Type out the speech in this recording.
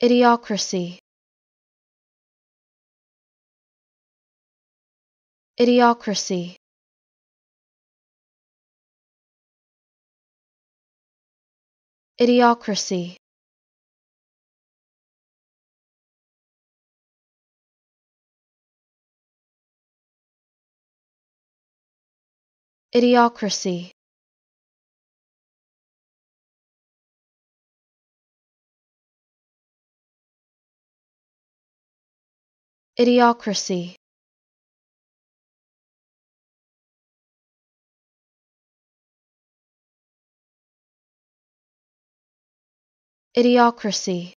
Idiocracy Idiocracy Idiocracy Idiocracy Idiocracy Idiocracy